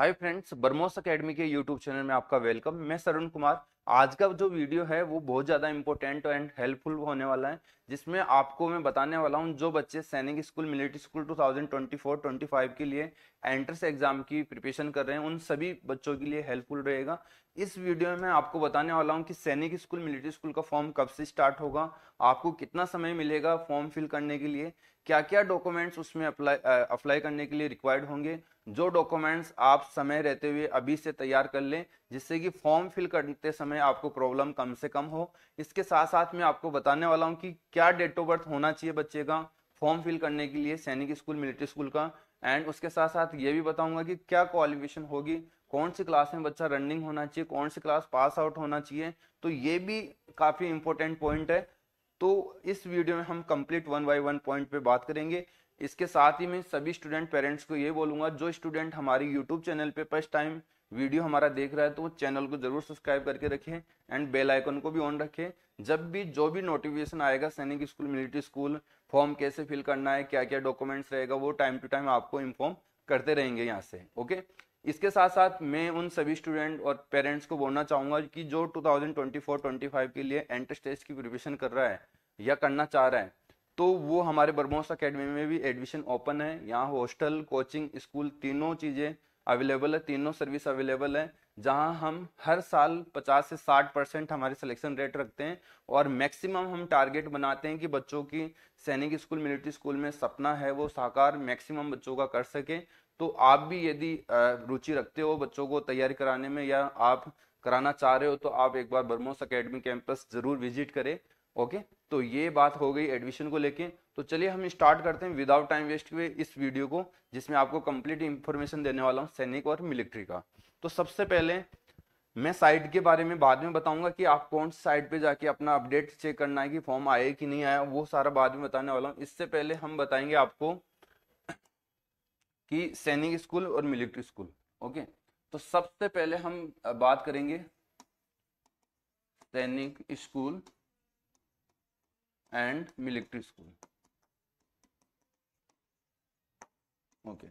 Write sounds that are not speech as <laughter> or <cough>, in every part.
हाय friends बर्मोस academy के YouTube channel में आपका वेलकम मैं सरुण कुमार आज का जो वीडियो है वो बहुत ज़्यादा इंपॉर्टेंट एंड हेल्पफुल होने वाला है जिसमें आपको मैं बताने वाला हूँ जो बच्चे सैनिक स्कूल मिलिट्री स्कूल 2024-25 के लिए एंट्रेंस एग्जाम की प्रिपरेशन कर रहे हैं उन सभी बच्चों के लिए हेल्पफुल रहेगा इस वीडियो में आपको बताने वाला हूँ कि सैनिक स्कूल मिलिट्री स्कूल का फॉर्म कब से स्टार्ट होगा आपको कितना समय मिलेगा फॉर्म फिल करने के लिए क्या क्या डॉक्यूमेंट्स उसमें अप्लाई अप्लाई करने के लिए रिक्वायर्ड होंगे जो डॉक्यूमेंट्स आप समय रहते हुए अभी से तैयार कर लें जिससे कि फॉर्म फिल करते समय आपको प्रॉब्लम कम से कम हो इसके साथ साथ मैं आपको बताने वाला हूँ कि क्या डेट ऑफ बर्थ होना चाहिए बच्चे का फॉर्म फिल करने के लिए सैनिक स्कूल मिलिट्री स्कूल का एंड उसके साथ साथ ये भी बताऊंगा कि क्या क्वालिफिकेशन होगी कौन सी क्लास में बच्चा रनिंग होना चाहिए कौन सी क्लास पास आउट होना चाहिए तो ये भी काफ़ी इंपॉर्टेंट पॉइंट है तो इस वीडियो में हम complete one by one point पे बात करेंगे इसके साथ ही मैं सभी स्टूडेंट पेरेंट्स को ये बोलूंगा जो स्टूडेंट हमारी यूट्यूब चैनल पे फर्स्ट टाइम वीडियो हमारा देख रहा है तो चैनल को जरूर सब्सक्राइब करके रखें एंड बेल आइकन को भी ऑन रखें जब भी जो भी नोटिफिकेशन आएगा Sainik school military school form कैसे फिल करना है क्या क्या डॉक्यूमेंट्स रहेगा वो टाइम टू टाइम आपको इन्फॉर्म करते रहेंगे यहाँ से ओके इसके साथ साथ मैं उन सभी स्टूडेंट और पेरेंट्स को बोलना चाहूँगा कि जो 2024-25 के लिए एंट्रेंस टेस्ट की प्रिपरेशन कर रहा है या करना चाह रहा है तो वो हमारे बरमोस अकेडमी में भी एडमिशन ओपन है यहाँ हॉस्टल कोचिंग स्कूल तीनों चीज़ें अवेलेबल है तीनों सर्विस अवेलेबल है जहाँ हम हर साल 50 से 60 परसेंट हमारे सिलेक्शन रेट रखते हैं और मैक्सिमम हम टारगेट बनाते हैं कि बच्चों की सैनिक स्कूल मिलिट्री स्कूल में सपना है वो साकार मैक्सिमम बच्चों का कर सके तो आप भी यदि रुचि रखते हो बच्चों को तैयारी कराने में या आप कराना चाह रहे हो तो आप एक बार बर्मोस अकेडमी कैंपस जरूर विजिट करें ओके तो ये बात हो गई एडमिशन को लेके तो चलिए हम स्टार्ट करते हैं विदाउट टाइम वेस्ट हुए इस वीडियो को जिसमें आपको कंप्लीट इंफॉर्मेशन देने वाला हूँ सैनिक और मिलिट्री का तो सबसे पहले मैं साइट के बारे में बाद में बताऊंगा कि आप कौन सी साइट पे जाके अपना अपडेट चेक करना है कि फॉर्म आए कि नहीं आया वो सारा बाद में बताने वाला हूँ इससे पहले हम बताएंगे आपको कि सैनिक स्कूल और मिलिट्री स्कूल ओके तो सबसे पहले हम बात करेंगे Sainik school and military school okay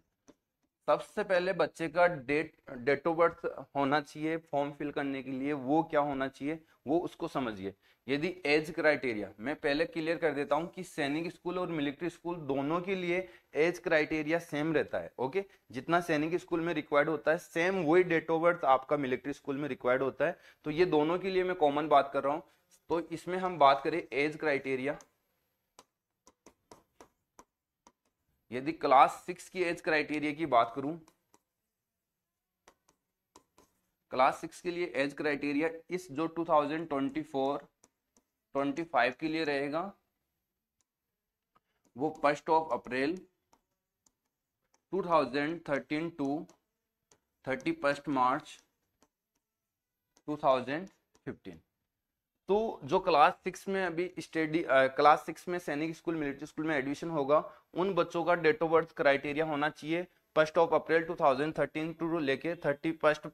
सबसे पहले बच्चे का डेट डेट ऑफ बर्थ होना चाहिए फॉर्म फिल करने के लिए वो क्या होना चाहिए वो उसको समझिए यदि एज क्राइटेरिया मैं पहले क्लियर कर देता हूँ कि सैनिक स्कूल और मिलिट्री स्कूल दोनों के लिए एज क्राइटेरिया सेम रहता है ओके जितना सैनिक स्कूल में रिक्वायर्ड होता है सेम वही डेट ऑफ बर्थ आपका मिलिट्री स्कूल में रिक्वायर्ड होता है तो ये दोनों के लिए मैं कॉमन बात कर रहा हूँ तो इसमें हम बात करें एज क्राइटेरिया यदि क्लास सिक्स की एज क्राइटेरिया की बात करूं क्लास सिक्स के लिए एज क्राइटेरिया इस जो 2024 25 के लिए रहेगा वो first of April 2013 to thirty first March 2015 तो जो क्लास सिक्स में अभी स्टडी क्लास सिक्स में सैनिक स्कूल मिलिट्री स्कूल में एडमिशन होगा उन बच्चों का डेट ऑफ बर्थ क्राइटेरिया होना चाहिए फर्स्ट ऑफ अप्रैल 2013 टू लेके थर्टी फर्स्ट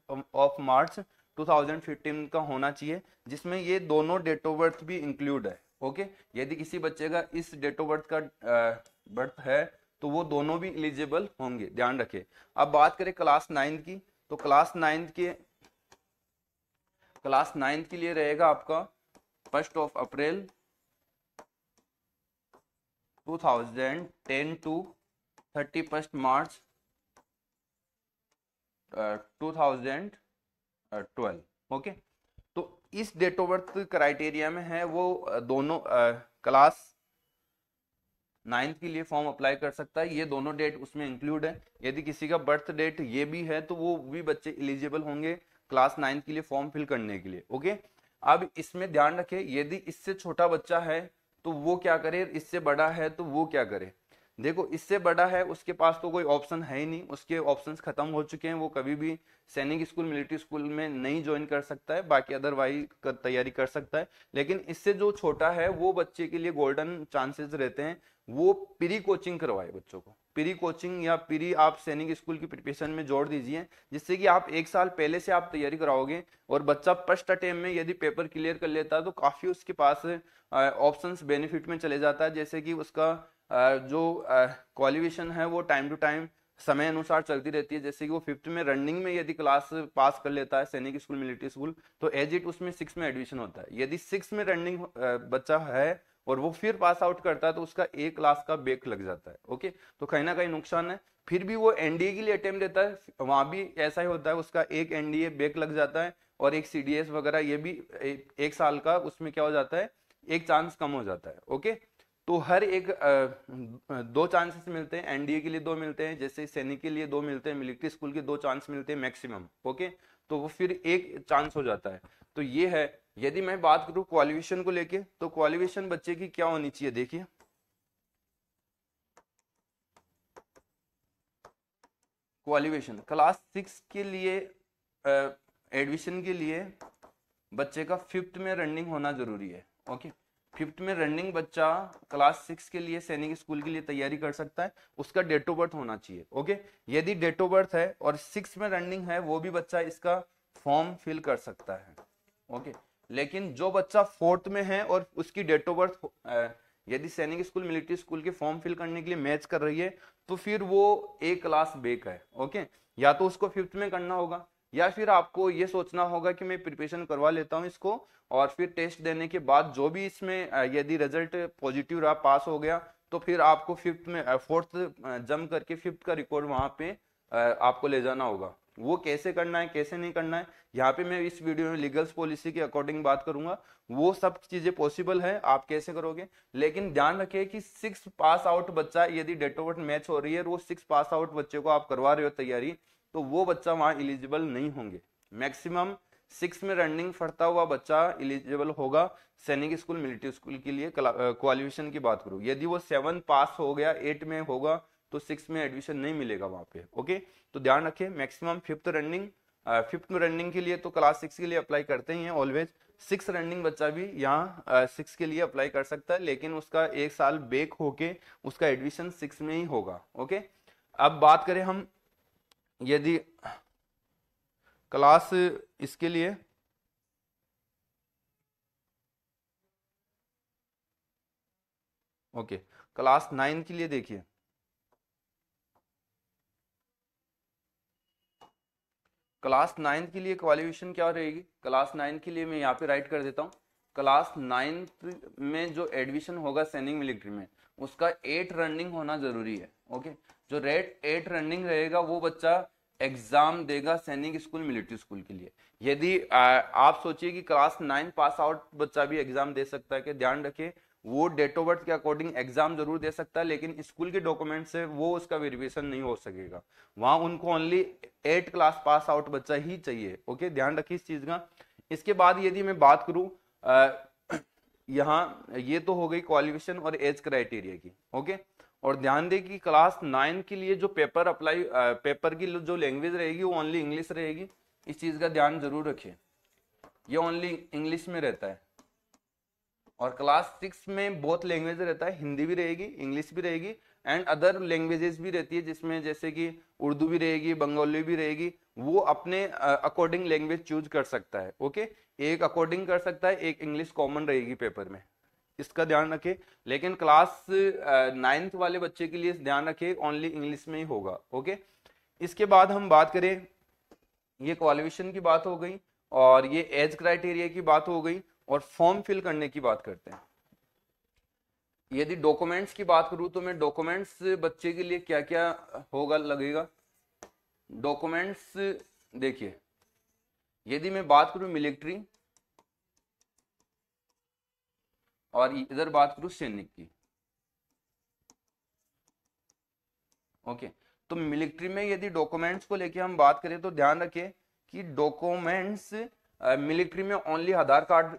ऑफ मार्च 2015 का होना चाहिए जिसमें ये दोनों डेट ऑफ बर्थ भी इंक्लूड है ओके यदि किसी बच्चे का इस डेट ऑफ बर्थ का बर्थ है तो वो दोनों भी एलिजिबल होंगे ध्यान रखें अब बात करें क्लास नाइन्थ की तो क्लास नाइन्थ के क्लास नाइन्थ के लिए रहेगा आपका first of April 2010 to first March two okay तो इस डेट ऑफ बर्थ क्राइटेरिया में है वो uh, दोनों क्लास uh, नाइन्थ के लिए फॉर्म अप्लाई कर सकता है ये दोनों डेट उसमें इंक्लूड है यदि किसी का बर्थ डेट ये भी है तो वो भी बच्चे एलिजिबल होंगे क्लास नाइन्थ के लिए फॉर्म फिल करने के लिए ओके okay? अब इसमें ध्यान रखें यदि इससे छोटा बच्चा है तो वो क्या करे इससे बड़ा है तो वो क्या करे देखो इससे बड़ा है उसके पास तो कोई ऑप्शन है ही नहीं उसके ऑप्शंस खत्म हो चुके हैं वो कभी भी सैनिक स्कूल मिलिट्री स्कूल में नहीं ज्वाइन कर सकता है बाकी अदरवाइज तैयारी कर सकता है लेकिन इससे जो छोटा है वो बच्चे के लिए गोल्डन चांसेस रहते हैं वो प्री कोचिंग करवाए बच्चों को प्री कोचिंग या प्री आप सैनिक स्कूल की प्रिपरेशन में जोड़ दीजिए जिससे कि आप एक साल पहले से आप तैयारी कराओगे और बच्चा फर्स्ट अटेम्प में यदि पेपर क्लियर कर लेता है तो काफ़ी उसके पास ऑप्शंस बेनिफिट में चले जाता है जैसे कि उसका जो क्वालिफिकेशन है वो टाइम टू टाइम समय अनुसार चलती रहती है जैसे कि वो फिफ्थ में रनिंग में यदि क्लास पास कर लेता है सैनिक स्कूल मिलिट्री स्कूल तो एज इट उसमें सिक्स में एडमिशन होता है यदि सिक्स में रनिंग बच्चा है और वो फिर पास आउट करता है तो उसका एक क्लास का बेक लग जाता है ओके तो कहीं ना कहीं नुकसान है फिर भी वो एनडीए के लिए अटेम्प्ट देता है वहां भी ऐसा ही होता है उसका एक एनडीए बेक लग जाता है और एक सीडीएस वगैरह ये भी एक साल का उसमें क्या हो जाता है एक चांस कम हो जाता है ओके तो हर एक दो चांसेस मिलते हैं एनडीए के लिए दो मिलते हैं जैसे सैनिक के लिए दो मिलते हैं मिलिट्री स्कूल के दो चांस मिलते हैं मैक्सिमम ओके तो वो फिर एक चांस हो जाता है तो ये है यदि मैं बात करूं क्वालिफिकेशन को लेके तो क्वालिफिकेशन बच्चे की क्या होनी चाहिए देखिए क्वालिफिकेशन क्लास सिक्स के लिए एडमिशन के लिए बच्चे का फिफ्थ में रनिंग होना जरूरी है ओके okay? फिफ्थ में रनिंग बच्चा क्लास सिक्स के लिए सैनिक स्कूल के लिए तैयारी कर सकता है उसका डेट ऑफ बर्थ होना चाहिए ओके यदि डेट ऑफ बर्थ है और सिक्स में रनिंग है वो भी बच्चा इसका फॉर्म फिल कर सकता है ओके लेकिन जो बच्चा फोर्थ में है और उसकी डेट ऑफ बर्थ यदि सैनिक स्कूल मिलिट्री स्कूल के फॉर्म फिल करने के लिए मैच कर रही है तो फिर वो ए क्लास बेक है ओके या तो उसको फिफ्थ में करना होगा या फिर आपको ये सोचना होगा कि मैं प्रिपरेशन करवा लेता हूँ इसको और फिर टेस्ट देने के बाद जो भी इसमें यदि रिजल्ट पॉजिटिव रहा पास हो गया तो फिर आपको फिफ्थ में फोर्थ जम करके फिफ्थ का रिकॉर्ड वहाँ पे आपको ले जाना होगा वो कैसे करना है कैसे नहीं करना है यहाँ पे मैं इस वीडियो में लीगल्स पॉलिसी के अकॉर्डिंग बात करूंगा वो सब चीजें पॉसिबल है आप कैसे करोगे लेकिन ध्यान रखिए कि सिक्स पास आउट बच्चा यदि डेट ऑफ बर्थ मैच हो रही है वो सिक्स पास आउट बच्चे को आप करवा रहे हो तैयारी तो वो बच्चा वहाँ इलिजिबल नहीं होंगे मैक्सिमम सिक्स में रनिंग फटता हुआ बच्चा इलिजिबल होगा सैनिक स्कूल मिलिट्री स्कूल के लिए क्वालिफिकेशन की बात करूँ यदि वो सेवन पास हो गया एट में होगा तो सिक्स में एडमिशन नहीं मिलेगा वहाँ पे ओके तो ध्यान रखें मैक्सिमम फिफ्थ रनिंग फिफ्थ में रनिंग के लिए तो क्लास सिक्स के लिए अप्लाई करते ही हैं ऑलवेज सिक्स रनिंग बच्चा भी यहाँ सिक्स के लिए अप्लाई कर सकता है लेकिन उसका एक साल बेक होके उसका एडमिशन सिक्स में ही होगा ओके अब बात करें हम यदि क्लास इसके लिए ओके क्लास नाइन के लिए देखिए क्लास नाइन्थ के लिए क्वालिफिकेशन क्या रहेगी क्लास नाइन्थ के लिए मैं यहाँ पे राइट कर देता हूँ क्लास नाइन्थ में जो एडमिशन होगा सैनिक मिलिट्री में उसका एट रनिंग होना जरूरी है ओके जो रेट एट रनिंग रहेगा वो बच्चा एग्जाम देगा सैनिक स्कूल मिलिट्री स्कूल के लिए यदि आप सोचिए कि क्लास नाइन पास आउट बच्चा भी एग्जाम दे सकता है कि ध्यान रखिए वो डेट ऑफ बर्थ के अकॉर्डिंग एग्जाम जरूर दे सकता है लेकिन स्कूल के डॉक्यूमेंट से वो उसका वेरिफिकेशन नहीं हो सकेगा वहां उनको only eight class pass out बच्चा ही चाहिए ओके ध्यान रखिए इस चीज का इसके बाद यदि मैं बात करूँ <coughs> यहाँ ये तो हो गई क्वालिफिकेशन और एज क्राइटेरिया की ओके और ध्यान दें कि क्लास नाइन के लिए जो पेपर अप्लाई पेपर की जो लैंग्वेज रहेगी वो ओनली इंग्लिश रहेगी इस चीज़ का ध्यान जरूर रखिए ये ओनली इंग्लिश में रहता है और क्लास सिक्स में बहुत लैंग्वेज रहता है हिंदी भी रहेगी इंग्लिश भी रहेगी एंड अदर लैंग्वेजेस भी रहती है जिसमें जैसे कि उर्दू भी रहेगी बंगाली भी रहेगी वो अपने अकॉर्डिंग लैंग्वेज चूज कर सकता है ओके एक अकॉर्डिंग कर सकता है एक इंग्लिश कॉमन रहेगी पेपर में इसका ध्यान रखें लेकिन क्लास नाइन्थ वाले बच्चे के लिए ध्यान रखें ओनली इंग्लिश में ही होगा ओके इसके बाद हम बात करें ये क्वालिफिकेशन की बात हो गई और ये एज क्राइटेरिया की बात हो गई और फॉर्म फिल करने की बात करते हैं यदि डॉक्यूमेंट्स की बात करूँ तो मैं डॉक्यूमेंट्स बच्चे के लिए क्या क्या होगा लगेगा डॉक्यूमेंट्स देखिए यदि मैं बात करूं मिलिट्री और इधर बात करूं सैनिक की ओके तो मिलिट्री में यदि डॉक्यूमेंट्स को लेके हम बात करें तो ध्यान रखें कि डॉक्यूमेंट्स मिलिट्री में ओनली आधार कार्ड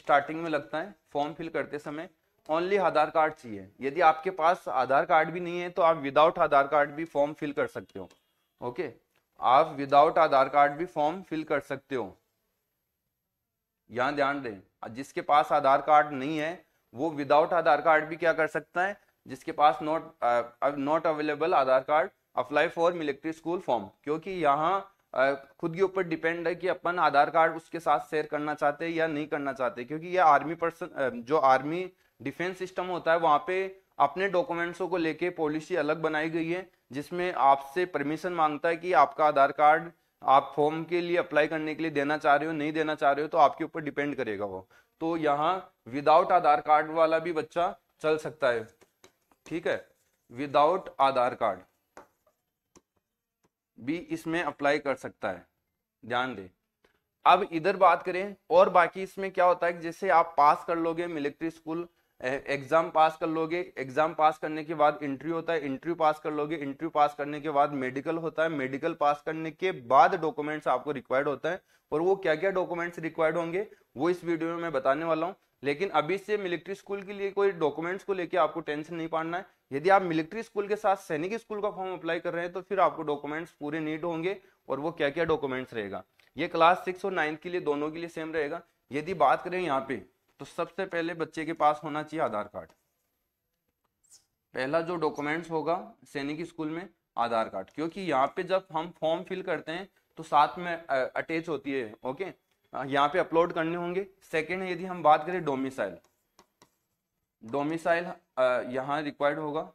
स्टार्टिंग में लगता है फॉर्म फिल करते समय ओनली आधार कार्ड चाहिए यदि आपके पास आधार कार्ड भी नहीं है तो आप विदाउट आधार कार्ड भी फॉर्म फिल कर सकते हो ओके okay? आप विदाउट आधार कार्ड भी फॉर्म फिल कर सकते हो यहाँ ध्यान दें जिसके पास आधार कार्ड नहीं है वो विदाउट आधार कार्ड भी क्या कर सकता है जिसके पास not not available Aadhaar card apply for military school form क्योंकि यहाँ uh, खुद के ऊपर डिपेंड है कि अपन आधार कार्ड उसके साथ शेयर करना चाहते हैं या नहीं करना चाहते क्योंकि यह आर्मी पर्सन जो आर्मी डिफेंस सिस्टम होता है वहाँ पे अपने डॉक्यूमेंट्सों को लेके पॉलिसी अलग बनाई गई है जिसमें आपसे परमिशन मांगता है कि आपका आधार कार्ड आप फॉर्म के लिए अप्लाई करने के लिए देना चाह रहे हो नहीं देना चाह रहे हो तो आपके ऊपर डिपेंड करेगा वो तो यहाँ विदाउट आधार कार्ड वाला भी बच्चा चल सकता है ठीक है विदाउट आधार कार्ड भी इसमें अप्लाई कर सकता है ध्यान दें अब इधर बात करें और बाकी इसमें क्या होता है जैसे आप पास कर लोगे मिलिट्री स्कूल एग्जाम पास कर लोगे एग्जाम पास करने के बाद इंटरव्यू होता है इंटरव्यू पास कर लोगे इंटरव्यू पास करने के बाद मेडिकल होता है मेडिकल पास करने के बाद डॉक्यूमेंट्स आपको रिक्वायर्ड होता है और वो क्या क्या डॉक्यूमेंट्स रिक्वायर्ड होंगे वो इस वीडियो में मैं बताने वाला हूँ लेकिन अभी से मिलिट्री स्कूल के लिए कोई डॉक्यूमेंट्स को लेकर आपको टेंशन नहीं पाना है यदि आप मिलिट्री स्कूल के साथ सैनिक स्कूल का फॉर्म अप्लाई कर रहे हैं तो फिर आपको डॉक्यूमेंट्स पूरे नीड होंगे और वो क्या क्या डॉक्यूमेंट्स रहेगा ये क्लास सिक्स और नाइन्थ के लिए दोनों के लिए सेम रहेगा यदि बात करें यहाँ पे तो सबसे पहले बच्चे के पास होना चाहिए आधार कार्ड पहला जो डॉक्यूमेंट्स होगा सैनिक स्कूल में आधार कार्ड क्योंकि यहाँ पे जब हम फॉर्म फिल करते हैं तो साथ में अटैच होती है ओके यहाँ पे अपलोड करने होंगे सेकेंड यदि हम बात करें डोमिसाइल डोमिसाइल यहाँ रिक्वायर्ड होगा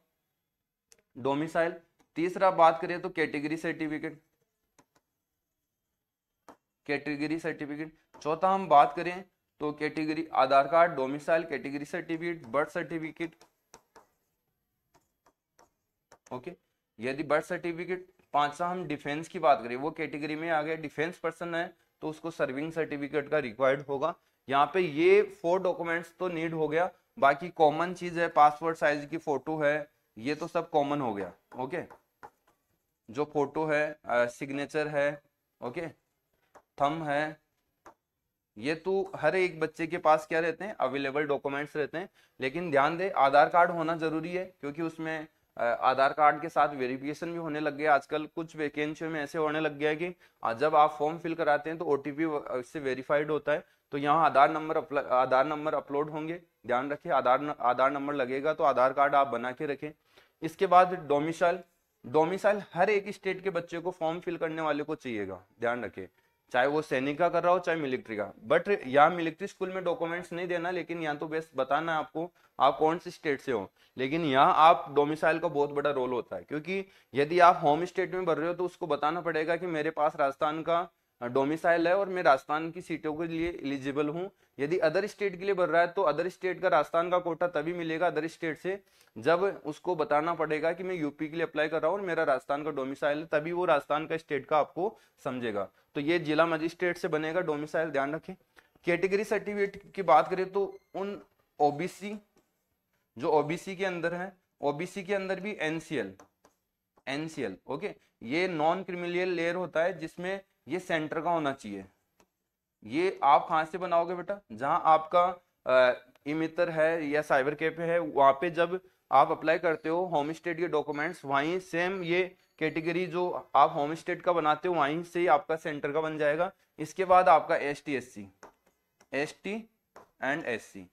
डोमिसाइल तीसरा बात करें तो कैटेगरी सर्टिफिकेट कैटेगरी सर्टिफिकेट चौथा हम बात करें तो category Aadhaar card domicile category certificate birth certificate okay यदि बर्थ सर्टिफिकेट पांचवा हम डिफेंस की बात करें वो कैटेगरी में आ गया डिफेंस पर्सन है तो उसको सर्विंग सर्टिफिकेट का रिक्वायर्ड होगा यहाँ पे ये फोर डॉक्यूमेंट्स तो नीड हो गया बाकी कॉमन चीज है पासपोर्ट साइज की फोटो है ये तो सब कॉमन हो गया ओके जो फोटो है सिग्नेचर है ओके थम है ये तो हर एक बच्चे के पास क्या रहते हैं अवेलेबल डॉक्यूमेंट्स रहते हैं लेकिन ध्यान दें आधार कार्ड होना जरूरी है क्योंकि उसमें आधार कार्ड के साथ वेरिफिकेशन भी होने लग गया आजकल कुछ वैकेंसियों में ऐसे होने लग गया है कि जब आप फॉर्म फिल कराते हैं तो ओ से वेरीफाइड होता है तो यहाँ Aadhaar number Aadhaar number upload होंगे ध्यान रखें आधार आधार नंबर लगेगा तो आधार कार्ड आप बना के रखें इसके बाद डोमिसाइल डोमिसाइल हर एक स्टेट के बच्चे को फॉर्म फिल करने वाले को चाहिएगा ध्यान रखें चाहे वो सैनिक का कर रहा हो चाहे मिलिट्री का बट यहाँ मिलिट्री स्कूल में डॉक्यूमेंट्स नहीं देना लेकिन यहाँ तो बेस्ट बताना है आपको आप कौन से स्टेट से हो लेकिन यहाँ आप डोमिसाइल का बहुत बड़ा रोल होता है क्योंकि यदि आप होम स्टेट में भर रहे हो तो उसको बताना पड़ेगा कि मेरे पास राजस्थान का डोमिसाइल है और मैं राजस्थान की सीटों के लिए एलिजिबल हूँ यदि अदर स्टेट के लिए भर रहा है तो अदर स्टेट का राजस्थान का कोटा तभी मिलेगा अदर स्टेट से जब उसको बताना पड़ेगा कि मैं यूपी के लिए अप्लाई कर रहा हूँ और मेरा राजस्थान का डोमिसाइल है तभी वो राजस्थान का स्टेट का आपको समझेगा तो ये जिला मजिस्ट्रेट से बनेगा डोमिसाइल ध्यान रखें कैटेगरी सर्टिफिकेट की बात करें तो उन ओबीसी जो ओबीसी के अंदर है ओबीसी के अंदर भी एनसीएल एनसीएल ओके ये नॉन क्रिमिनल लेयर होता है जिसमें ये सेंटर का होना चाहिए ये आप कहाँ से बनाओगे बेटा जहां आपका इमितर है या साइबर कैफे है वहां पे जब आप अप्लाई करते हो होम स्टेट के डॉक्यूमेंट्स वहीं सेम ये कैटेगरी जो आप होम स्टेट का बनाते हो वहीं से ही आपका सेंटर का बन जाएगा इसके बाद आपका S T S C S T and S C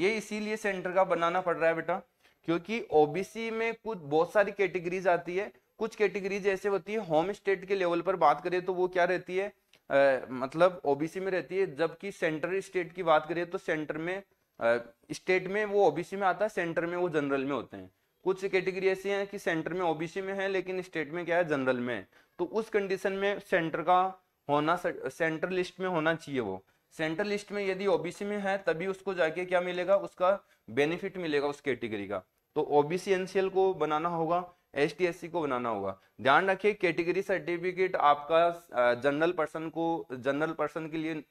ये इसीलिए सेंटर का बनाना पड़ रहा है बेटा क्योंकि ओबीसी में कुछ बहुत सारी कैटेगरीज आती है कुछ कैटेगरीज ऐसे होती है होम स्टेट के लेवल पर बात करें तो वो क्या रहती है आ, मतलब ओबीसी में रहती है जबकि सेंट्रल स्टेट की बात करें तो सेंटर में स्टेट में वो ओबीसी में आता है सेंटर में वो जनरल में होते हैं कुछ कैटेगरी ऐसी हैं कि सेंटर में ओबीसी में है लेकिन स्टेट में क्या है जनरल में है तो उस कंडीशन में सेंटर का होना सेंटर लिस्ट में होना चाहिए वो सेंटर लिस्ट में यदि ओबीसी में है तभी उसको जाके क्या मिलेगा उसका बेनिफिट मिलेगा उस कैटेगरी का तो ओबीसी एनसीएल को बनाना होगा एस टी को बनाना होगा ध्यान रखिए कैटेगरी सर्टिफिकेट आपका जनरल पर्सन को जनरल पर्सन के लिए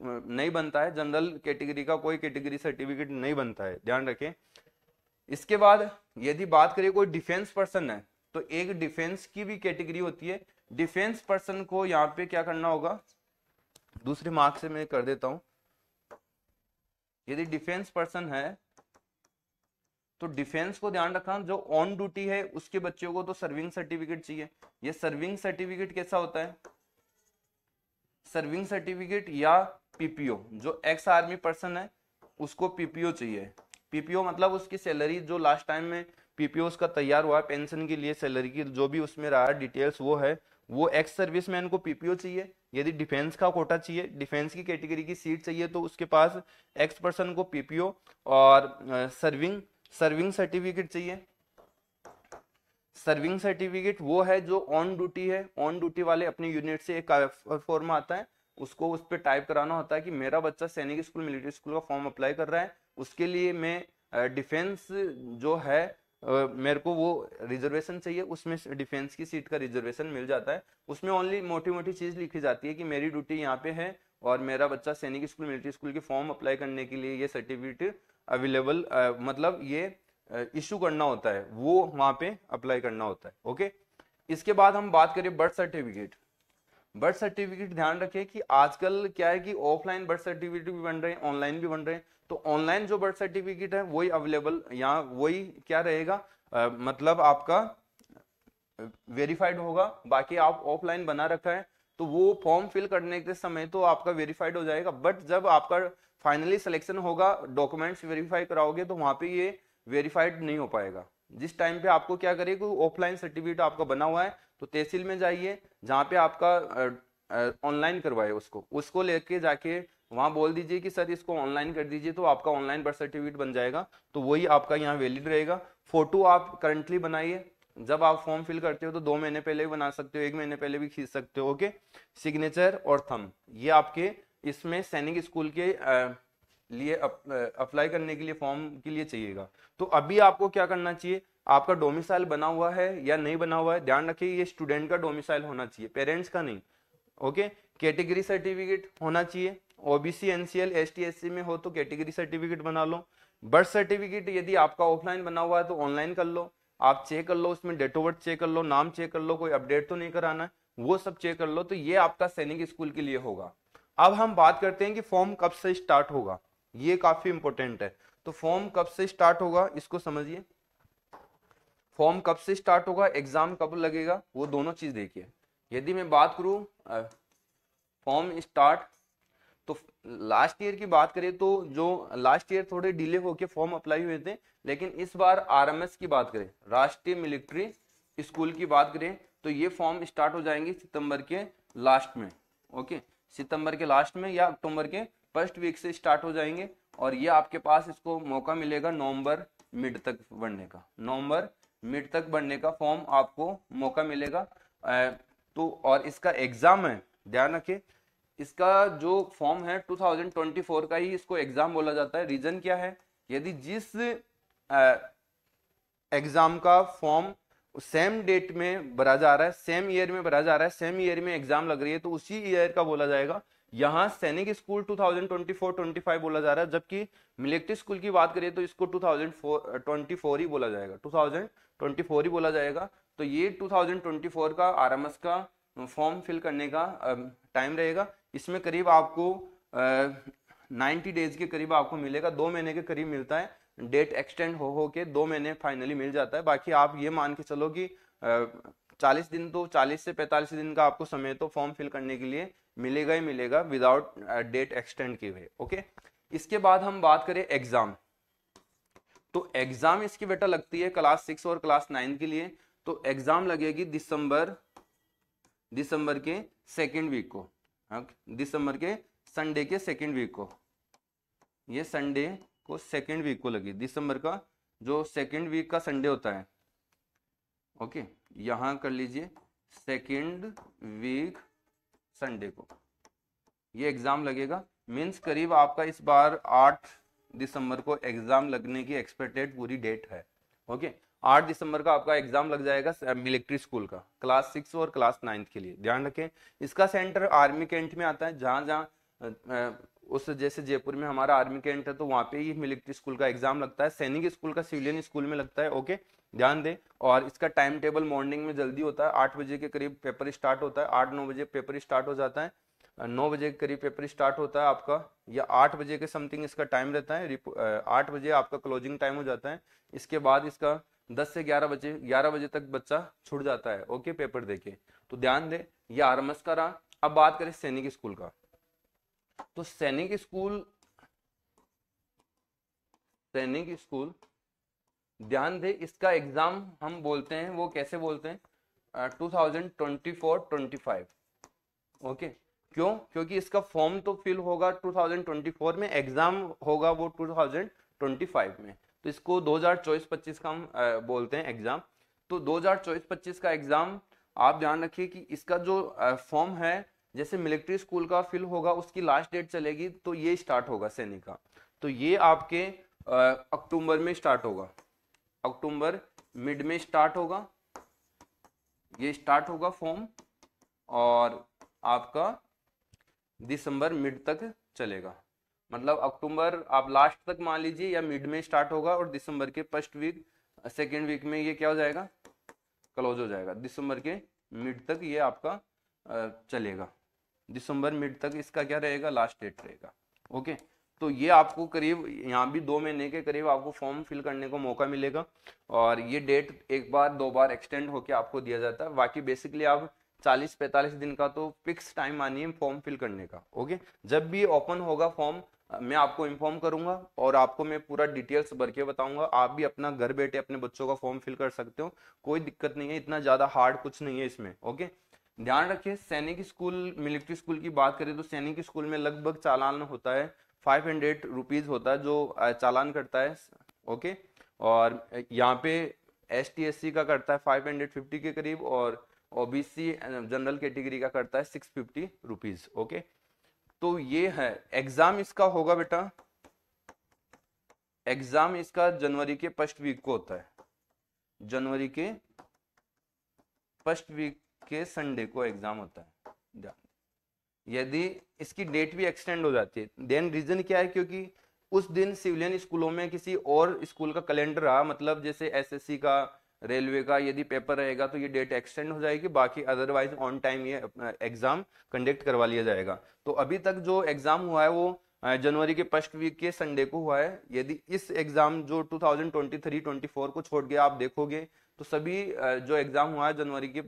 नहीं बनता है जनरल कैटेगरी का कोई कैटेगरी सर्टिफिकेट नहीं बनता है ध्यान रखें इसके बाद यदि बात करें कोई डिफेंस पर्सन है तो एक डिफेंस की भी कैटेगरी होती है डिफेंस पर्सन को यहाँ पे क्या करना होगा दूसरे मार्क से मैं कर देता हूं यदि डिफेंस पर्सन है तो डिफेंस को ध्यान रखना जो ऑन ड्यूटी है उसके बच्चों को तो सर्विंग सर्टिफिकेट चाहिए ये सर्विंग सर्टिफिकेट कैसा होता है सर्विंग सर्टिफिकेट या पीपीओ जो एक्स आर्मी पर्सन है उसको पीपीओ चाहिए पीपीओ मतलब उसकी सैलरी जो लास्ट टाइम में पीपीओ उसका तैयार हुआ है पेंशन के लिए सैलरी की जो भी उसमें रहा डिटेल्स वो है वो एक्स सर्विस मैन को पीपीओ चाहिए यदि डिफेंस का कोटा चाहिए डिफेंस की कैटेगरी की सीट चाहिए तो उसके पास एक्स पर्सन को पीपीओ और सर्विंग सर्विंग सर्टिफिकेट चाहिए सर्विंग सर्टिफिकेट वो है जो ऑन ड्यूटी है ऑन ड्यूटी वाले अपने यूनिट से एक फॉर्म आता है उसको उस पर टाइप कराना होता है कि मेरा बच्चा सैनिक स्कूल मिलिट्री स्कूल का फॉर्म अप्लाई कर रहा है उसके लिए मैं डिफेंस जो है मेरे को वो रिजर्वेशन चाहिए उसमें डिफेंस की सीट का रिजर्वेशन मिल जाता है उसमें ओनली मोटी मोटी चीज़ लिखी जाती है कि मेरी ड्यूटी यहाँ पे है और मेरा बच्चा सैनिक स्कूल मिलिट्री स्कूल के फॉर्म अप्लाई करने के लिए ये सर्टिफिकेट अवेलेबल मतलब ये इशू करना होता है वो वहाँ पे अप्लाई करना होता है ओके इसके बाद हम बात करें बर्थ सर्टिफिकेट बर्थ सर्टिफिकेट ध्यान रखें कि आजकल क्या है कि ऑफलाइन बर्थ सर्टिफिकेट भी बन रहे हैं ऑनलाइन भी बन रहे हैं तो ऑनलाइन जो बर्थ सर्टिफिकेट है वही अवेलेबल यहाँ वही क्या रहेगा आ, मतलब आपका वेरीफाइड होगा बाकी आप ऑफलाइन बना रखा है तो वो फॉर्म फिल करने के समय तो आपका वेरीफाइड हो जाएगा बट जब आपका फाइनली सिलेक्शन होगा डॉक्यूमेंट्स वेरीफाई कराओगे तो वहाँ पे ये वेरीफाइड नहीं हो पाएगा जिस टाइम पे आपको क्या करिए कोई ऑफलाइन सर्टिफिकेट आपका बना हुआ है तो तहसील में जाइए जहाँ पे आपका ऑनलाइन करवाए उसको उसको लेके जाके वहाँ बोल दीजिए कि सर इसको ऑनलाइन कर दीजिए तो आपका ऑनलाइन बर्थ सर्टिफिकेट बन जाएगा तो वही आपका यहाँ वैलिड रहेगा फोटो आप करंटली बनाइए जब आप फॉर्म फिल करते हो तो दो महीने पहले भी बना सकते हो एक महीने पहले भी खींच सकते हो ओके सिग्नेचर और थम ये आपके इसमें सैनिक स्कूल के लिए अप्लाई करने के लिए फॉर्म के लिए चाहिएगा तो अभी आपको क्या करना चाहिए आपका डोमिसाइल बना हुआ है या नहीं बना हुआ है ध्यान रखिए ये स्टूडेंट का डोमिसाइल होना चाहिए पेरेंट्स का नहीं ओके कैटेगरी सर्टिफिकेट होना चाहिए ओबीसी एनसीएल एसटी में हो तो कैटेगरी सर्टिफिकेट बना लो बर्थ सर्टिफिकेट यदि आपका ऑफलाइन बना हुआ है तो ऑनलाइन कर लो आप चेक कर लो उसमें डेट ऑफ बर्थ चेक कर लो नाम चेक कर लो कोई अपडेट तो नहीं कराना है वो सब चेक कर लो तो ये आपका सैनिक स्कूल के लिए होगा अब हम बात करते हैं कि फॉर्म कब से स्टार्ट होगा ये काफी इंपॉर्टेंट है तो फॉर्म कब से स्टार्ट होगा इसको समझिए फॉर्म कब से स्टार्ट होगा एग्जाम कब लगेगा वो दोनों चीज देखिए यदि मैं बात करूं फॉर्म स्टार्ट तो लास्ट ईयर की बात करें तो जो लास्ट ईयर थोड़े डिले होके फॉर्म अप्लाई हुए थे लेकिन इस बार आरएमएस की बात करें राष्ट्रीय मिलिट्री स्कूल की बात करें तो ये फॉर्म स्टार्ट हो जाएंगे सितंबर के लास्ट में ओके सितंबर के लास्ट में या अक्टूबर के फर्स्ट वीक से स्टार्ट हो जाएंगे और ये आपके पास इसको मौका मिलेगा नवंबर मिड तक बढ़ने का नवंबर मिड तक बढ़ने का फॉर्म आपको मौका मिलेगा तो और इसका एग्ज़ाम है ध्यान रखिए इसका जो फॉर्म है 2024 का ही इसको एग्ज़ाम बोला जाता है रीज़न क्या है यदि जिस एग्ज़ाम का फॉर्म सेम डेट में भरा जा रहा है सेम ईयर में भरा जा रहा है सेम ईयर में एग्ज़ाम लग रही है तो उसी ईयर का बोला जाएगा यहाँ सैनिक स्कूल 2024-25 बोला जा रहा है जबकि मिलिट्री स्कूल की बात करें तो इसको 2024 ही बोला जाएगा 2024 ही बोला जाएगा तो ये 2024 का आरएमएस का फॉर्म फिल करने का टाइम रहेगा इसमें करीब आपको 90 डेज के करीब आपको मिलेगा दो महीने के करीब मिलता है डेट एक्सटेंड हो हो के दो महीने फाइनली मिल जाता है बाकी आप ये मान के चलो कि चालीस दिन तो चालीस से पैंतालीस दिन का आपको समय तो फॉर्म फिल करने के लिए मिलेगा ही मिलेगा विदाउट डेट एक्सटेंड किए हुए ओके इसके बाद हम बात करें एग्जाम तो एग्जाम इसकी बेटा लगती है क्लास सिक्स और क्लास नाइन के लिए तो एग्जाम लगेगी दिसंबर दिसंबर के सेकेंड वीक को हाँ? दिसंबर के संडे के सेकेंड वीक को ये संडे को सेकेंड वीक को लगी दिसंबर का जो सेकेंड वीक का संडे होता है ओके यहां कर लीजिए सेकेंड वीक संडे को ये एग्ज़ाम लगेगा मीन्स करीब आपका इस बार आठ दिसंबर को एग्ज़ाम लगने की एक्सपेक्टेड पूरी डेट है ओके आठ दिसंबर का आपका एग्ज़ाम लग जाएगा मिलिट्री स्कूल का क्लास सिक्स और क्लास नाइन्थ के लिए ध्यान रखें इसका सेंटर आर्मी कैंट में आता है जहाँ जहाँ उस जैसे जयपुर में हमारा आर्मी कैंट है तो वहाँ पे ही मिलिट्री स्कूल का एग्जाम लगता है सैनिक स्कूल का सिविलियन स्कूल में लगता है ओके ध्यान दें और इसका टाइम टेबल मॉर्निंग में जल्दी होता है आठ बजे के करीब पेपर स्टार्ट होता है आठ नौ बजे पेपर स्टार्ट हो जाता है नौ बजे के करीब पेपर स्टार्ट होता है आपका या आठ बजे के समथिंग इसका टाइम रहता है आठ बजे आपका क्लोजिंग टाइम हो जाता है इसके बाद इसका दस से ग्यारह बजे ग्यारह बजे तक बच्चा छुट जाता है ओके पेपर देके तो ध्यान दे ये आरमस का रहा अब बात करें सैनिक स्कूल का तो सैनिक स्कूल सैनिक स्कूल ध्यान दे इसका एग्जाम हम बोलते हैं वो कैसे बोलते हैं two thousand twenty four twenty five okay क्यों क्योंकि इसका फॉर्म तो फिल होगा टू थाउजेंड ट्वेंटी फोर में एग्जाम होगा वो टू थाउजेंड ट्वेंटी फाइव में तो इसको दो हजार चौबीस पच्चीस का हम आ, बोलते हैं एग्जाम तो दो हजार चौबीस पच्चीस का एग्जाम आप ध्यान रखिए कि इसका जो फॉर्म है जैसे मिलिट्री स्कूल का फिल होगा उसकी लास्ट डेट चलेगी तो ये स्टार्ट होगा सैनिक का तो ये आपके अक्टूबर में स्टार्ट होगा अक्टूबर मिड में स्टार्ट होगा ये स्टार्ट होगा फॉर्म और आपका दिसंबर मिड तक चलेगा मतलब अक्टूबर आप लास्ट तक मान लीजिए या मिड में स्टार्ट होगा और दिसंबर के फर्स्ट वीक सेकेंड वीक में ये क्या हो जाएगा क्लोज हो जाएगा दिसंबर के मिड तक ये आपका चलेगा दिसंबर मिड तक इसका क्या रहेगा लास्ट डेट रहेगा ओके तो ये आपको करीब यहाँ भी दो महीने के करीब आपको फॉर्म फिल करने को मौका मिलेगा और ये डेट एक बार दो बार एक्सटेंड होकर आपको दिया जाता है बाकी बेसिकली आप 40-45 दिन का तो फिक्स टाइम मानिए फॉर्म फिल करने का ओके जब भी ओपन होगा फॉर्म मैं आपको इन्फॉर्म करूंगा और आपको मैं पूरा डिटेल्स भर के बताऊंगा आप भी अपना घर बैठे अपने बच्चों का फॉर्म फिल कर सकते हो कोई दिक्कत नहीं है इतना ज़्यादा हार्ड कुछ नहीं है इसमें ओके ध्यान रखिए सैनिक स्कूल मिलिट्री स्कूल की बात करें तो सैनिक स्कूल में लगभग चालान होता है फाइव हंड्रेड रुपीज होता है जो चालान करता है ओके और यहाँ पे एस टी एस सी का करता है फाइव हंड्रेड फिफ्टी के करीब और ओबीसी जनरल कैटेगरी का करता है सिक्स फिफ्टी रुपीज ओके तो ये है एग्जाम इसका होगा बेटा एग्जाम इसका जनवरी के फर्स्ट वीक को होता है जनवरी के फर्स्ट वीक के संडे को एग्जाम होता है यदि इसकी डेट भी एक्सटेंड हो जाती है देन रीजन क्या है क्योंकि उस दिन सिविलियन स्कूलों में किसी और स्कूल का कैलेंडर रहा मतलब जैसे एसएससी का रेलवे का यदि पेपर रहेगा तो ये डेट एक्सटेंड हो जाएगी बाकी अदरवाइज ऑन टाइम ये एग्जाम कंडक्ट करवा लिया जाएगा तो अभी तक जो एग्जाम हुआ है वो जनवरी के फर्स्ट वीक के संडे को हुआ है यदि इस एग्जाम जो 2023-24 को छोड़ गया आप देखोगे तो सभी जो एग्जाम हुआ है जनवरी के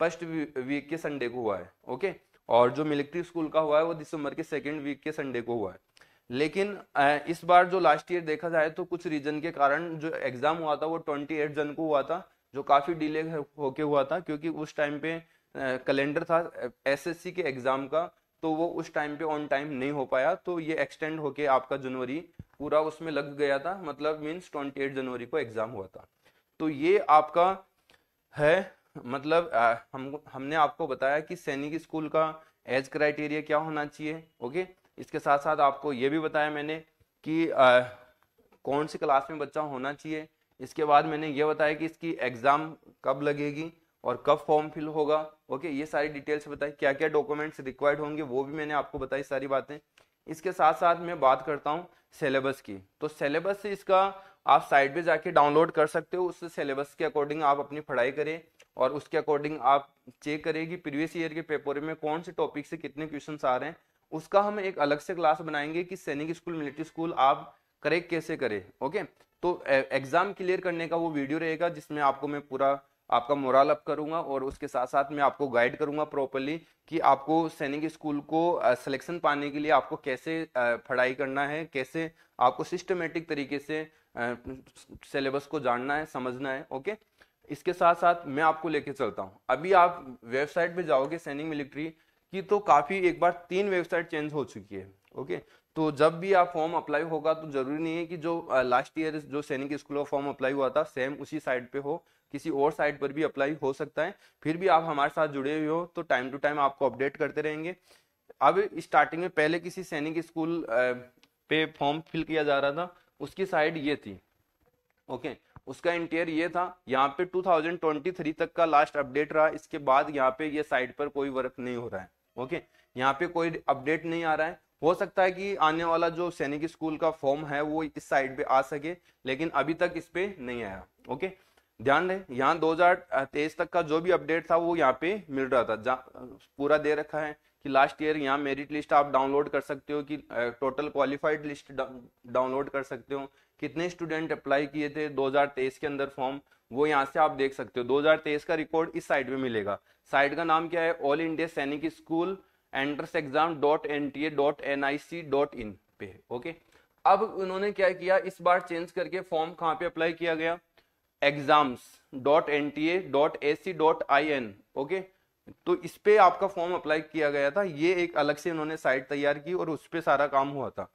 फर्स्ट वीक के संडे को हुआ है ओके और जो मिलिट्री स्कूल का हुआ है वो दिसंबर के सेकेंड वीक के संडे को हुआ है लेकिन इस बार जो लास्ट ईयर देखा जाए तो कुछ रीजन के कारण जो एग्जाम हुआ था वो ट्वेंटी एट जन को हुआ था जो काफी डिले होके हुआ था क्योंकि उस टाइम पे कैलेंडर था एसएससी के एग्जाम का तो वो उस टाइम पे ऑन टाइम नहीं हो पाया तो ये एक्सटेंड होके आपका जनवरी पूरा उसमें लग गया था मतलब मीन्स ट्वेंटी जनवरी को एग्जाम हुआ था तो ये आपका है मतलब हम हमने आपको बताया कि सैनिक स्कूल का एज क्राइटेरिया क्या होना चाहिए ओके इसके साथ साथ आपको ये भी बताया मैंने कि आ, कौन सी क्लास में बच्चा होना चाहिए इसके बाद मैंने ये बताया कि इसकी एग्ज़ाम कब लगेगी और कब फॉर्म फिल होगा ओके ये सारी डिटेल्स बताई क्या क्या डॉक्यूमेंट्स रिक्वायर्ड होंगे वो भी मैंने आपको बताई सारी बातें इसके साथ साथ मैं बात करता हूँ सिलेबस की तो सेलेबस इसका आप साइट पे जाके डाउनलोड कर सकते हो उस सेलेबस के अकॉर्डिंग आप अपनी पढ़ाई करें और उसके अकॉर्डिंग आप चेक करें कि प्रीवियस ईयर के पेपर में कौन से टॉपिक से कितने क्वेश्चन आ रहे हैं उसका हम एक अलग से क्लास बनाएंगे कि सैनिक स्कूल मिलिट्री स्कूल आप करेक्ट कैसे करें ओके तो एग्जाम क्लियर करने का वो वीडियो रहेगा जिसमें आपको मैं पूरा आपका मोरल अप करूंगा और उसके साथ साथ मैं आपको गाइड करूंगा प्रॉपरली कि आपको सैनिक स्कूल को सिलेक्शन पाने के लिए आपको कैसे पढ़ाई करना है कैसे आपको सिस्टमेटिक तरीके से सिलेबस को जानना है समझना है ओके इसके साथ साथ मैं आपको लेके चलता हूँ अभी आप वेबसाइट पे जाओगे सैनिक मिलिट्री की तो काफ़ी एक बार तीन वेबसाइट चेंज हो चुकी है ओके तो जब भी आप फॉर्म अप्लाई होगा तो जरूरी नहीं है कि जो लास्ट ईयर जो सैनिक स्कूल का फॉर्म अप्लाई हुआ था सेम उसी साइट पे हो किसी और साइट पर भी अप्लाई हो सकता है फिर भी आप हमारे साथ जुड़े हुए हो तो टाइम टू टाइम आपको अपडेट करते रहेंगे अब स्टार्टिंग में पहले किसी सैनिक स्कूल पे फॉर्म फिल किया जा रहा था उसकी साइड ये थी ओके okay. उसका इंटीरियर ये था यहाँ पे 2023 तक का लास्ट अपडेट रहा इसके बाद यहाँ पे ये साइड पर कोई वर्क नहीं हो रहा है ओके यहाँ पे कोई अपडेट नहीं आ रहा है हो सकता है कि आने वाला जो सैनिक स्कूल का फॉर्म है वो इस साइड पे आ सके लेकिन अभी तक इस पे नहीं आया ओके ध्यान रहे यहाँ दो तक का जो भी अपडेट था वो यहाँ पे मिल रहा था पूरा दे रखा है कि लास्ट ईयर यहाँ मेरिट लिस्ट आप डाउनलोड कर सकते हो कि टोटल क्वालिफाइड लिस्ट डाउनलोड कर सकते हो कितने स्टूडेंट अप्लाई किए थे 2023 के अंदर फॉर्म वो यहाँ से आप देख सकते हो 2023 का रिकॉर्ड इस साइट में मिलेगा साइट का नाम क्या है all India Sainik school entrance exam dot N T A dot N I C dot in पे ओके अब उन्होंने क्या किया इस बार चेंज करके फॉर्म कहाँ पे अप्लाई किया गया exams dot N T A dot A C dot I N okay तो इस पे आपका फॉर्म अप्लाई किया गया था ये एक अलग से उन्होंने साइट तैयार की और उस पर सारा काम हुआ था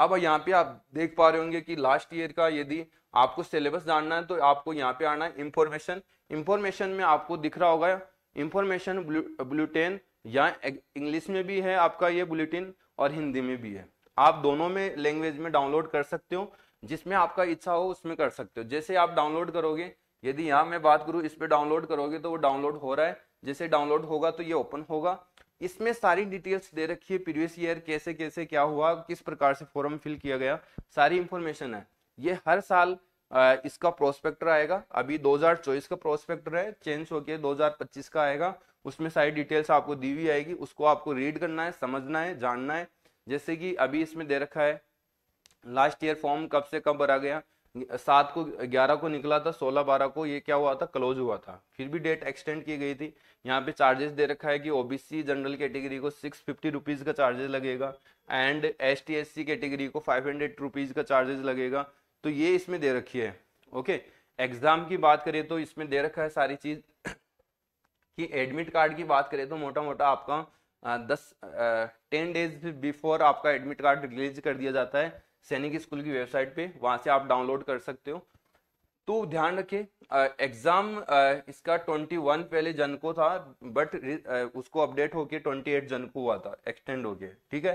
अब यहाँ पे आप देख पा रहे होंगे कि लास्ट ईयर का यदि आपको सिलेबस जानना है तो आपको यहाँ पे आना है इंफॉर्मेशन इंफॉर्मेशन में आपको दिख रहा होगा इंफॉर्मेशन बुलेटिन या इंग्लिश में भी है आपका ये बुलेटिन और हिंदी में भी है आप दोनों में लैंग्वेज में डाउनलोड कर सकते हो जिसमें आपका इच्छा हो उसमें कर सकते हो जैसे आप डाउनलोड करोगे यदि यहाँ मैं बात करूँ इस पर डाउनलोड करोगे तो वो डाउनलोड हो रहा है जैसे डाउनलोड होगा तो ये ओपन होगा इसमें सारी डिटेल्स दे रखी है प्रीवियस ईयर कैसे कैसे क्या हुआ किस प्रकार से फॉर्म फिल किया गया सारी इंफॉर्मेशन है ये हर साल इसका प्रोस्पेक्टर आएगा अभी 2024 का प्रोस्पेक्टर है चेंज होके 2025 का आएगा उसमें सारी डिटेल्स आपको दी हुई आएगी उसको आपको रीड करना है समझना है जानना है जैसे कि अभी इसमें दे रखा है लास्ट ईयर फॉर्म कब से कब भरा गया सात को ग्यारह को निकला था सोलह बारह को ये क्या हुआ था क्लोज हुआ था फिर भी डेट एक्सटेंड की गई थी यहाँ पे चार्जेस दे रखा है कि ओबीसी जनरल कैटेगरी को सिक्स फिफ्टी रुपीज़ का चार्जेस लगेगा and S T S C category को फाइव हंड्रेड रुपीज़ का चार्जेस लगेगा तो ये इसमें दे रखी है ओके एग्ज़ाम की बात करें तो इसमें दे रखा है सारी चीज़ कि एडमिट कार्ड की बात करें तो मोटा मोटा आपका दस टेन डेज बिफोर आपका एडमिट कार्ड रिलीज कर दिया जाता है सैनिक स्कूल की वेबसाइट पे वहाँ से आप डाउनलोड कर सकते हो तो ध्यान रखें एग्ज़ाम इसका 21 पहले जन को था बट उसको अपडेट होके 28 जन को हुआ था एक्सटेंड होके ठीक है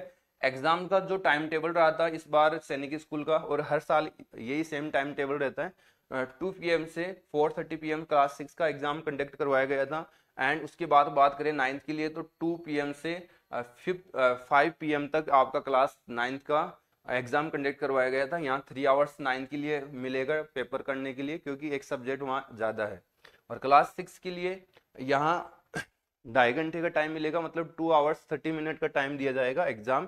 एग्ज़ाम का जो टाइम टेबल रहा था इस बार सैनिक स्कूल का और हर साल यही सेम टाइम टेबल रहता है टू पी से four thirty P class six का एग्ज़ाम कंडक्ट करवाया गया था एंड उसके बाद बात करें नाइन्थ के लिए तो टू पी से फिफ्थ फाइव पी तक आपका क्लास नाइन्थ का एग्जाम कंडक्ट करवाया गया था यहाँ थ्री आवर्स नाइन के लिए मिलेगा पेपर करने के लिए क्योंकि एक सब्जेक्ट वहाँ ज़्यादा है और क्लास सिक्स के लिए यहाँ <coughs> ढाई घंटे का टाइम मिलेगा मतलब टू आवर्स थर्टी मिनट का टाइम दिया जाएगा एग्जाम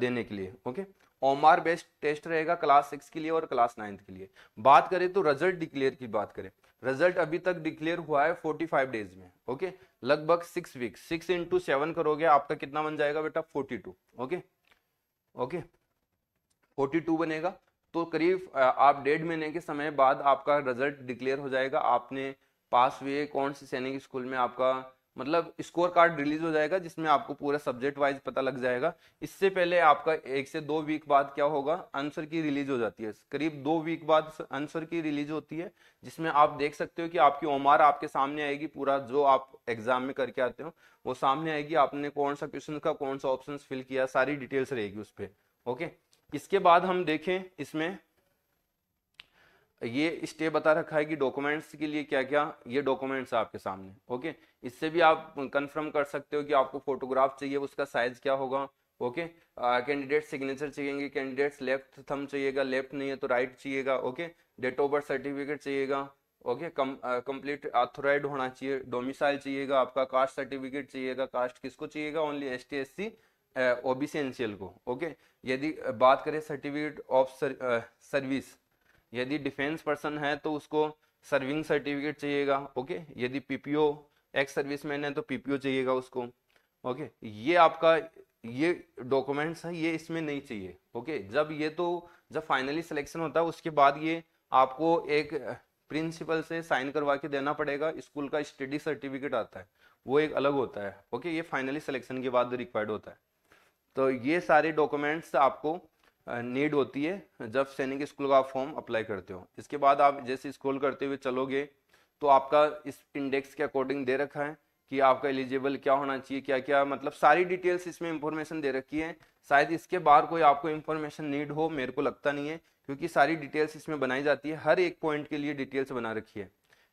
देने के लिए ओके ओमार बेस्ड टेस्ट रहेगा क्लास सिक्स के लिए और क्लास नाइन्थ के लिए बात करें तो रिजल्ट डिक्लेयर की बात करें रिजल्ट अभी तक डिक्लेयर हुआ है फोर्टी फाइव डेज में ओके लगभग six weeks six into seven करोगे आपका कितना बन जाएगा बेटा forty two okay okay forty two बनेगा तो करीब आप डेढ़ महीने के समय बाद आपका रिजल्ट डिक्लेयर हो जाएगा आपने पास हुए कौन से सैनिक स्कूल में आपका मतलब स्कोर कार्ड रिलीज हो जाएगा जिसमें आपको पूरा सब्जेक्ट वाइज पता लग जाएगा इससे पहले आपका एक से दो वीक बाद क्या होगा आंसर की रिलीज हो जाती है करीब दो वीक बाद आंसर की रिलीज होती है जिसमें आप देख सकते हो कि आपकी ओमार आपके सामने आएगी पूरा जो आप एग्जाम में करके आते हो वो सामने आएगी आपने कौन सा क्वेश्चन का कौन सा ऑप्शन फिल किया सारी डिटेल्स रहेगी उस पर ओके इसके बाद हम देखें इसमें ये स्टे बता रखा है कि डॉक्यूमेंट्स के लिए क्या क्या ये डॉक्यूमेंट्स आपके सामने ओके इससे भी आप कंफर्म कर सकते हो कि आपको फोटोग्राफ चाहिए उसका साइज क्या होगा ओके कैंडिडेट सिग्नेचर चाहिए कैंडिडेट्स लेफ्ट थम चाहिएगा लेफ्ट नहीं है तो राइट चाहिएगा okay date of birth certificate चाहिएगा ओके कंप्लीट ऑथोराइड होना चाहिए डोमिसाइल चाहिएगा आपका कास्ट सर्टिफिकेट चाहिएगा कास्ट किसको चाहिएगा only S T S C O B C N C L को ओके यदि बात करें सर्टिफिकेट ऑफ सर्विस यदि डिफेंस पर्सन है तो उसको सर्विंग सर्टिफिकेट चाहिएगा ओके यदि पीपीओ एक्स सर्विस मैन है तो पीपीओ चाहिएगा उसको ओके ये आपका ये डॉक्यूमेंट्स है ये इसमें नहीं चाहिए ओके जब ये तो जब फाइनली सिलेक्शन होता है उसके बाद ये आपको एक प्रिंसिपल से साइन करवा के देना पड़ेगा स्कूल का स्टडी सर्टिफिकेट आता है वो एक अलग होता है ओके ये फाइनली सिलेक्शन के बाद रिक्वायर्ड होता है तो ये सारे डॉक्यूमेंट्स आपको नीड होती है जब सैनिक स्कूल का फॉर्म अप्लाई करते हो इसके बाद आप जैसे स्कूल करते हुए चलोगे तो आपका इस इंडेक्स के अकॉर्डिंग दे रखा है कि आपका एलिजिबल क्या होना चाहिए क्या क्या मतलब सारी डिटेल्स इसमें इंफॉर्मेशन दे रखी है शायद इसके बाहर कोई आपको इंफॉर्मेशन नीड हो मेरे को लगता नहीं है क्योंकि सारी डिटेल्स इसमें बनाई जाती है हर एक पॉइंट के लिए डिटेल्स बना रखी है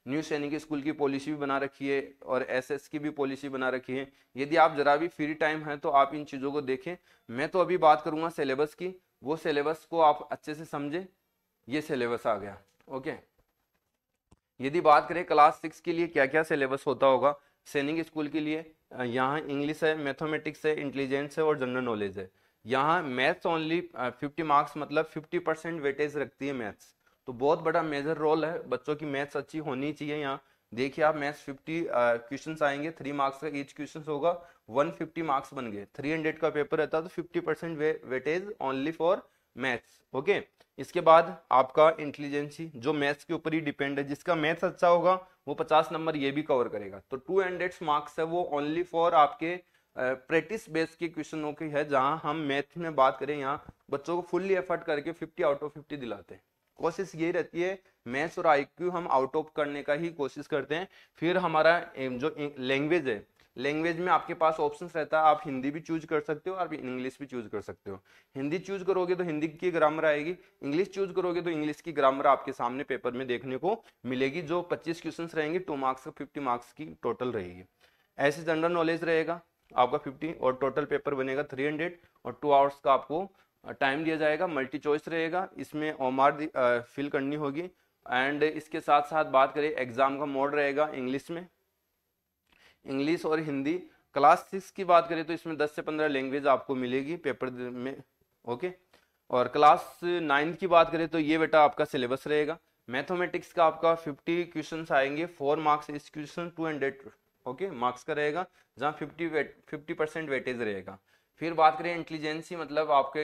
न्यू सैनिक स्कूल की पॉलिसी भी बना रखी है और एसएस की भी पॉलिसी बना रखी है यदि आप ज़रा भी फ्री टाइम है तो आप इन चीज़ों को देखें मैं तो अभी बात करूँगा सिलेबस की वो सिलेबस को आप अच्छे से समझें ये सिलेबस आ गया ओके यदि बात करें क्लास सिक्स के लिए क्या क्या सिलेबस होता होगा सैनिक स्कूल के लिए यहाँ इंग्लिश है मैथमेटिक्स है इंटेलिजेंस है और जनरल नॉलेज है यहाँ मैथ्स ओनली फिफ्टी मार्क्स मतलब फिफ्टी परसेंट वेटेज रखती है मैथ्स तो बहुत बड़ा मेजर रोल है बच्चों की मैथ्स अच्छी होनी चाहिए यहाँ देखिए आप मैथ्स फिफ्टी क्वेश्चन आएंगे थ्री मार्क्स का ईच क्वेश्चन होगा वन फिफ्टी मार्क्स बन गए थ्री हंड्रेड का पेपर रहता है तो fifty percent way, weightage only for maths okay इसके बाद आपका इंटेलिजेंसी जो मैथ्स के ऊपर ही डिपेंड है जिसका मैथ्स अच्छा होगा वो पचास नंबर ये भी कवर करेगा तो टू हंड्रेड मार्क्स है वो ओनली फॉर आपके प्रैक्टिस बेस के क्वेश्चनों की है जहाँ हम मैथ में बात करें यहाँ बच्चों को फुल्ली एफर्ट करके फिफ्टी आउट ऑफ फिफ्टी दिलाते हैं कोशिश यही रहती है मैथ्स और आईक्यू हम आउट ऑफ करने का ही कोशिश करते हैं फिर हमारा जो लैंग्वेज है लैंग्वेज में आपके पास ऑप्शन रहता है आप हिंदी भी चूज कर सकते हो आप इंग्लिश भी चूज कर सकते हो हिंदी चूज करोगे तो हिंदी की ग्रामर आएगी इंग्लिश चूज करोगे तो इंग्लिश की ग्रामर आपके सामने पेपर में देखने को मिलेगी जो 25 क्वेश्चन रहेंगे टू मार्क्स फिफ्टी मार्क्स की टोटल रहेगी ऐसे जनरल नॉलेज रहेगा आपका फिफ्टी और टोटल पेपर बनेगा थ्री हंड्रेड और टू आवर्स का आपको टाइम दिया जाएगा मल्टी चॉइस रहेगा इसमें ओमार फिल करनी होगी एंड इसके साथ साथ बात करें एग्ज़ाम का मोड रहेगा इंग्लिश में इंग्लिश और हिंदी क्लास सिक्स की बात करें तो इसमें दस से पंद्रह लैंग्वेज आपको मिलेगी पेपर में ओके और क्लास नाइन्थ की बात करें तो ये बेटा आपका सिलेबस रहेगा मैथमेटिक्स का आपका फिफ्टी क्वेश्चन आएंगे फोर मार्क्स इस question two hundred okay marks का रहेगा जहाँ फिफ्टी फिफ्टी परसेंट वेटेज रहेगा फिर बात करें इंटेलिजेंसी मतलब आपके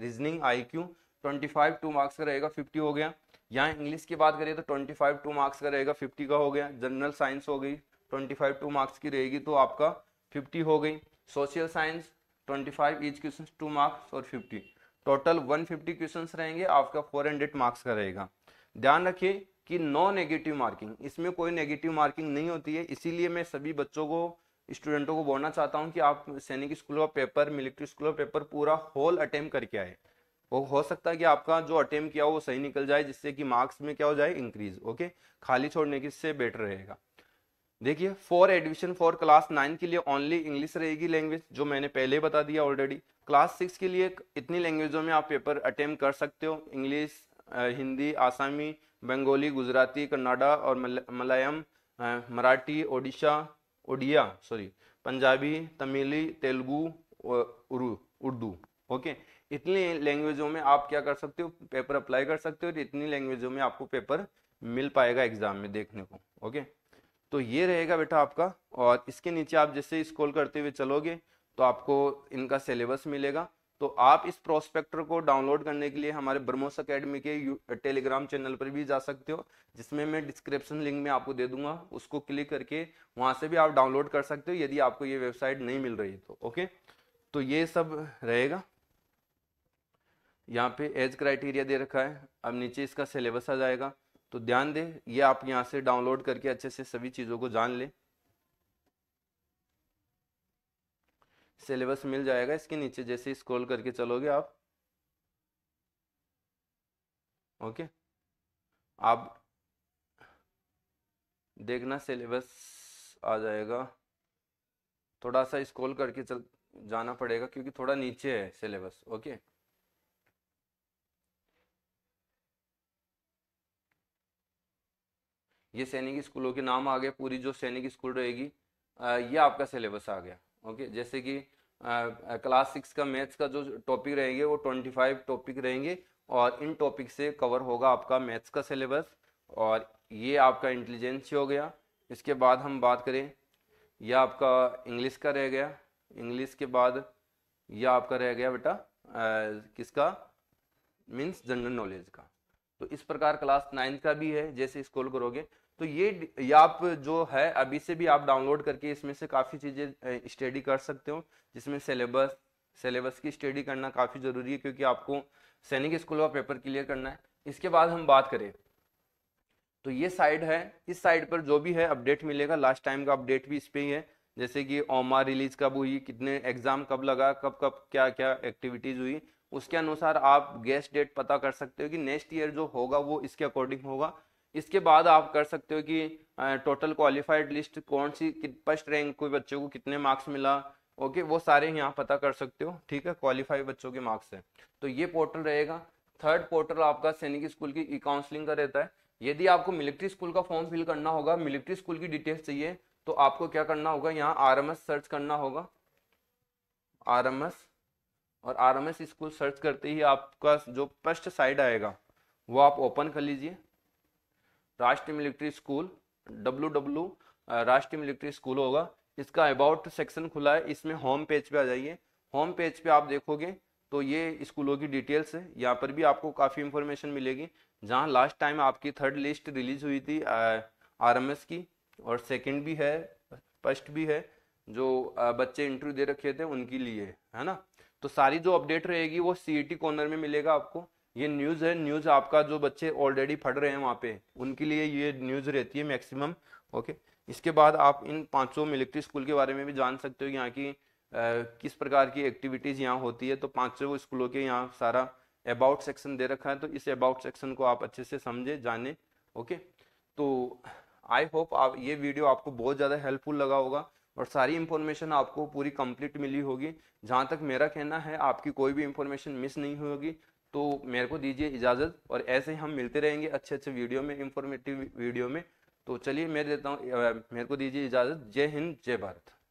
reasoning I Q twenty five two marks का रहेगा फिफ्टी हो गया यहाँ इंग्लिश की बात करें तो ट्वेंटी फाइव टू मार्क्स का रहेगा फिफ्टी का हो गया जनरल साइंस हो गई ट्वेंटी फाइव टू मार्क्स की रहेगी तो आपका फिफ्टी हो गई social science twenty five each question two marks और fifty total one fifty question रहेंगे आपका फोर हंड्रेड मार्क्स का रहेगा ध्यान रखिए कि नो नेगेटिव मार्किंग इसमें कोई नेगेटिव मार्किंग नहीं होती है इसीलिए मैं सभी बच्चों को स्टूडेंटों को बोलना चाहता हूँ कि आप सैनिक स्कूल का पेपर मिलिट्री स्कूल का पेपर पूरा होल अटैम्प करके आए वो हो सकता है कि आपका जो अटेम्प्ट किया वो सही निकल जाए जिससे कि मार्क्स में क्या हो जाए इंक्रीज ओके खाली छोड़ने की इससे बेटर रहेगा देखिए for admission for class nine के लिए ओनली इंग्लिश रहेगी लैंग्वेज जो मैंने पहले बता दिया ऑलरेडी क्लास सिक्स के लिए इतनी लैंग्वेजों में आप पेपर अटैम्प कर सकते हो इंग्लिश हिंदी आसामी बंगाली गुजराती कन्नाडा और मलयालम मराठी ओडिशा ओडिया सॉरी पंजाबी तमिली तेलुगु उर्दू ओके इतनी लैंग्वेजों में आप क्या कर सकते हो पेपर अप्लाई कर सकते हो और इतनी लैंग्वेजों में आपको पेपर मिल पाएगा एग्जाम में देखने को ओके तो ये रहेगा बेटा आपका और इसके नीचे आप जैसे स्क्रॉल करते हुए चलोगे तो आपको इनका सिलेबस मिलेगा तो आप इस प्रोस्पेक्टर को डाउनलोड करने के लिए हमारे ब्रह्मोस अकेडमी के टेलीग्राम चैनल पर भी जा सकते हो जिसमें मैं डिस्क्रिप्शन लिंक में आपको दे दूंगा उसको क्लिक करके वहाँ से भी आप डाउनलोड कर सकते हो यदि आपको ये वेबसाइट नहीं मिल रही तो ओके तो ये सब रहेगा यहाँ पे एज क्राइटेरिया दे रखा है अब नीचे इसका सिलेबस आ जाएगा तो ध्यान दें ये आप यहाँ से डाउनलोड करके अच्छे से सभी चीज़ों को जान लें सिलेबस मिल जाएगा इसके नीचे जैसे स्क्रॉल करके चलोगे आप ओके आप देखना सिलेबस आ जाएगा थोड़ा सा स्क्रॉल करके चल जाना पड़ेगा क्योंकि थोड़ा नीचे है सिलेबस ओके ये सैनिक स्कूलों के नाम आ गए पूरी जो सैनिक स्कूल रहेगी ये आपका सिलेबस आ गया ओके जैसे कि क्लास सिक्स का मैथ्स का जो टॉपिक रहेंगे वो ट्वेंटी फाइव टॉपिक रहेंगे और इन टॉपिक से कवर होगा आपका मैथ्स का सिलेबस और ये आपका इंटेलिजेंसी हो गया इसके बाद हम बात करें यह आपका इंग्लिश का रह गया इंग्लिश के बाद यह आपका रह गया बेटा किसका मीन्स जनरल नॉलेज का तो इस प्रकार क्लास नाइन्थ का भी है जैसे स्कूल करोगे तो ये आप जो है अभी से भी आप डाउनलोड करके इसमें से काफ़ी चीज़ें स्टडी कर सकते हो जिसमें सिलेबस सिलेबस की स्टडी करना काफ़ी ज़रूरी है क्योंकि आपको सैनिक स्कूल का पेपर क्लियर करना है इसके बाद हम बात करें तो ये साइड है इस साइड पर जो भी है अपडेट मिलेगा लास्ट टाइम का अपडेट भी इस पर ही है जैसे कि ओमा रिलीज कब हुई कितने एग्ज़ाम कब लगा कब कब क्या क्या एक्टिविटीज़ हुई उसके अनुसार आप गेस्ट डेट पता कर सकते हो कि नेक्स्ट ईयर जो होगा वो इसके अकॉर्डिंग होगा इसके बाद आप कर सकते हो कि टोटल क्वालिफाइड लिस्ट कौन सी फर्स्ट रैंक कोई बच्चों को कितने मार्क्स मिला ओके वो सारे यहाँ पता कर सकते हो ठीक है क्वालिफाइड बच्चों के मार्क्स है तो ये पोर्टल रहेगा थर्ड पोर्टल आपका सैनिक स्कूल की ई काउंसलिंग का रहता है यदि आपको मिलिट्री स्कूल का फॉर्म फिल करना होगा मिलिट्री स्कूल की डिटेल्स चाहिए तो आपको क्या करना होगा यहाँ आर सर्च करना होगा आर और आर स्कूल सर्च करते ही आपका जो फर्स्ट साइड आएगा वो आप ओपन कर लीजिए Rashtriya military school W W Rashtriya military school होगा इसका अबाउट सेक्शन खुला है इसमें होम पेज पे आ जाइए होम पेज पे आप देखोगे तो ये स्कूलों की डिटेल्स है यहाँ पर भी आपको काफ़ी इन्फॉर्मेशन मिलेगी जहाँ लास्ट टाइम आपकी थर्ड लिस्ट रिलीज हुई थी आर एम एस की और सेकंड भी है फर्स्ट भी है जो बच्चे इंटरव्यू दे रखे थे उनके लिए है ना तो सारी जो अपडेट रहेगी वो सी ई टी कॉर्नर में मिलेगा आपको ये न्यूज़ है न्यूज़ आपका जो बच्चे ऑलरेडी पढ़ रहे हैं वहाँ पे उनके लिए ये न्यूज़ रहती है मैक्सिमम ओके इसके बाद आप इन पाँचों मिलिट्री स्कूल के बारे में भी जान सकते हो यहाँ की आ, किस प्रकार की एक्टिविटीज़ यहाँ होती है तो पाँचों स्कूलों के यहाँ सारा अबाउट सेक्शन दे रखा है तो इस अबाउट सेक्शन को आप अच्छे से समझे जाने ओके तो आई होप आप ये वीडियो आपको बहुत ज़्यादा हेल्पफुल लगा होगा और सारी इन्फॉर्मेशन आपको पूरी कंप्लीट मिली होगी जहाँ तक मेरा कहना है आपकी कोई भी इन्फॉर्मेशन मिस नहीं होगी तो मेरे को दीजिए इजाज़त और ऐसे ही हम मिलते रहेंगे अच्छे अच्छे वीडियो में इंफॉर्मेटिव वीडियो में तो चलिए मैं देता हूँ मेरे को दीजिए इजाज़त जय हिंद जय भारत